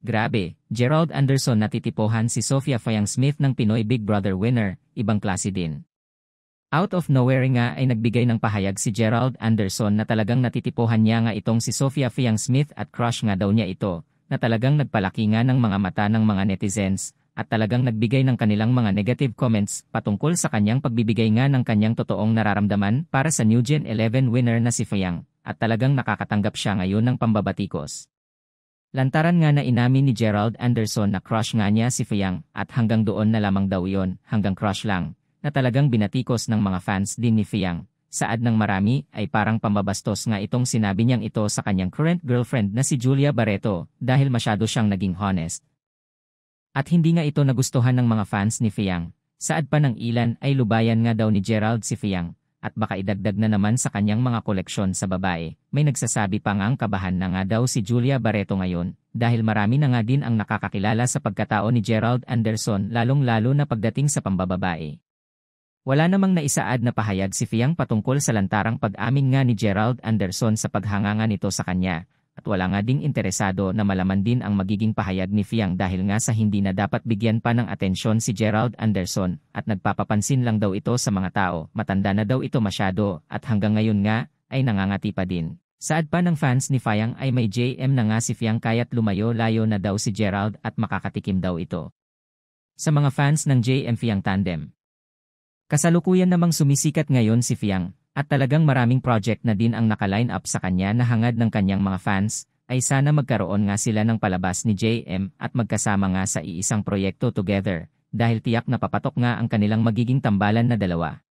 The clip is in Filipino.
Grabe, Gerald Anderson natitipohan si Sofia Fayang Smith ng Pinoy Big Brother winner, ibang klase din. Out of nowhere nga ay nagbigay ng pahayag si Gerald Anderson na talagang natitipohan niya nga itong si Sofia Fayang Smith at crush nga daw niya ito, na talagang nagpalaki nga ng mga mata ng mga netizens, at talagang nagbigay ng kanilang mga negative comments patungkol sa kanyang pagbibigay nga ng kanyang totoong nararamdaman para sa New Gen 11 winner na si Fayang, at talagang nakakatanggap siya ngayon ng pambabatikos. Lantaran nga na inamin ni Gerald Anderson na crush nga niya si Fuyang at hanggang doon na lamang daw yon, hanggang crush lang, na talagang binatikos ng mga fans din ni Fuyang. Saad ng marami ay parang pambabastos nga itong sinabi niyang ito sa kanyang current girlfriend na si Julia Barreto dahil masyado siyang naging honest. At hindi nga ito nagustuhan ng mga fans ni Fuyang. Saad pa ng ilan ay lubayan nga daw ni Gerald si Fuyang at baka idagdag na naman sa kanyang mga koleksyon sa babae. May nagsasabi pa nga ang kabahan na nga daw si Julia Barreto ngayon dahil marami na nga din ang nakakakilala sa pagkatao ni Gerald Anderson lalong-lalo na pagdating sa pambababae. Wala namang naisaad na pahayag si Fiang patungkol sa lantarang pag-amin nga ni Gerald Anderson sa paghanganga nito sa kanya, at wala nga ding interesado na malaman din ang magiging pahayag ni Fiang dahil nga sa hindi na dapat bigyan pa ng atensyon si Gerald Anderson at nagpapapansin lang daw ito sa mga tao, matanda na daw ito masyado at hanggang ngayon nga ay nangangati pa din. Saad pa ng fans ni Fiang ay may JM na nga si Fiang kaya't lumayo-layo na daw si Gerald at makakatikim daw ito. Sa mga fans ng JM Fiang Tandem. Kasalukuyan namang sumisikat ngayon si Fiang at talagang maraming project na din ang nakaline up sa kanya na hangad ng kanyang mga fans, ay sana magkaroon nga sila ng palabas ni JM at magkasama nga sa iisang proyekto together, dahil tiyak na papatok nga ang kanilang magiging tambalan na dalawa.